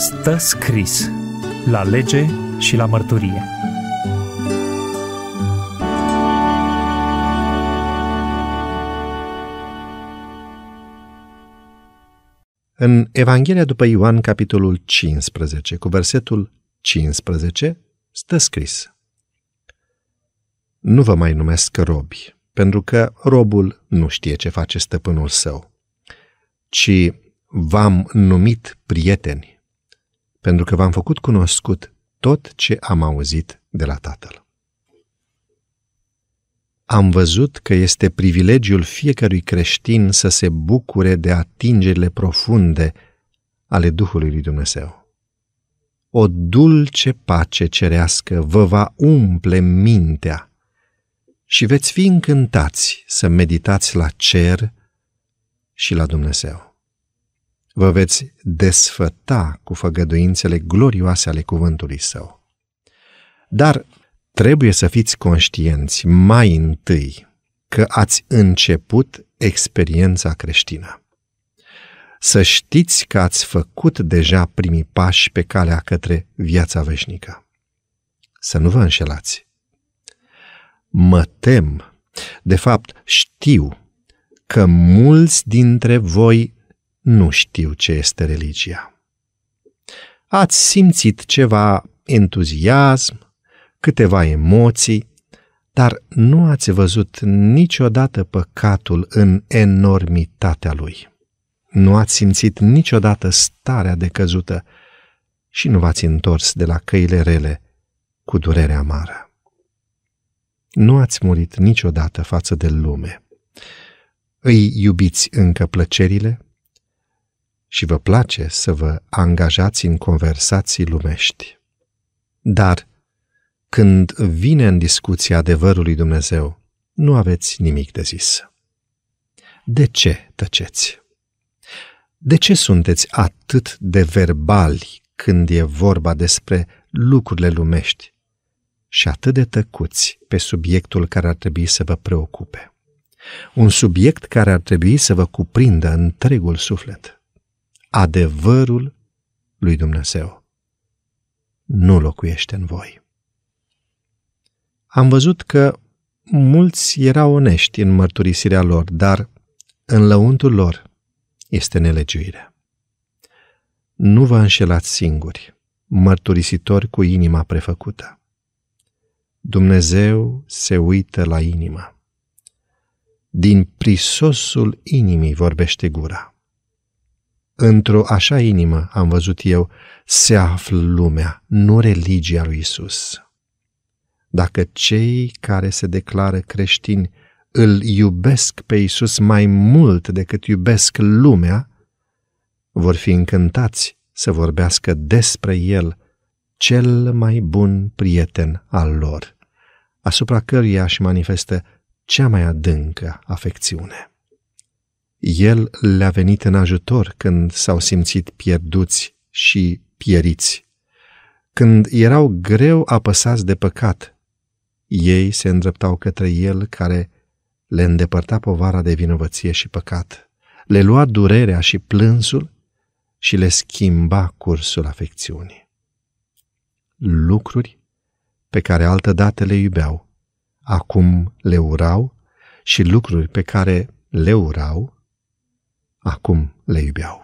stă scris la lege și la mărturie. În Evanghelia după Ioan, capitolul 15, cu versetul 15, stă scris Nu vă mai numesc robi, pentru că robul nu știe ce face stăpânul său, ci v-am numit prieteni, pentru că v-am făcut cunoscut tot ce am auzit de la Tatăl. Am văzut că este privilegiul fiecărui creștin să se bucure de atingerile profunde ale Duhului lui Dumnezeu. O dulce pace cerească vă va umple mintea și veți fi încântați să meditați la cer și la Dumnezeu vă veți desfăta cu făgăduințele glorioase ale cuvântului său. Dar trebuie să fiți conștienți mai întâi că ați început experiența creștină. Să știți că ați făcut deja primii pași pe calea către viața veșnică. Să nu vă înșelați. Mă tem, de fapt știu, că mulți dintre voi nu știu ce este religia. Ați simțit ceva entuziasm, câteva emoții, dar nu ați văzut niciodată păcatul în enormitatea lui. Nu ați simțit niciodată starea de căzută și nu v-ați întors de la căile rele cu durere amară. Nu ați murit niciodată față de lume. Îi iubiți încă plăcerile, și vă place să vă angajați în conversații lumești. Dar, când vine în discuție adevărului lui Dumnezeu, nu aveți nimic de zis. De ce tăceți? De ce sunteți atât de verbali când e vorba despre lucrurile lumești și atât de tăcuți pe subiectul care ar trebui să vă preocupe? Un subiect care ar trebui să vă cuprindă întregul suflet adevărul lui Dumnezeu nu locuiește în voi. Am văzut că mulți erau onești în mărturisirea lor, dar în lăuntul lor este nelegiuirea. Nu vă înșelați singuri, mărturisitori cu inima prefăcută. Dumnezeu se uită la inimă. Din prisosul inimii vorbește gura. Într-o așa inimă, am văzut eu, se află lumea, nu religia lui Isus. Dacă cei care se declară creștini îl iubesc pe Isus mai mult decât iubesc lumea, vor fi încântați să vorbească despre El, cel mai bun prieten al lor, asupra căruia își manifestă cea mai adâncă afecțiune. El le-a venit în ajutor când s-au simțit pierduți și pieriți. Când erau greu apăsați de păcat, ei se îndreptau către El care le îndepărta povara de vinovăție și păcat, le lua durerea și plânsul și le schimba cursul afecțiunii. Lucruri pe care altădată le iubeau, acum le urau și lucruri pe care le urau, acum le iubeau.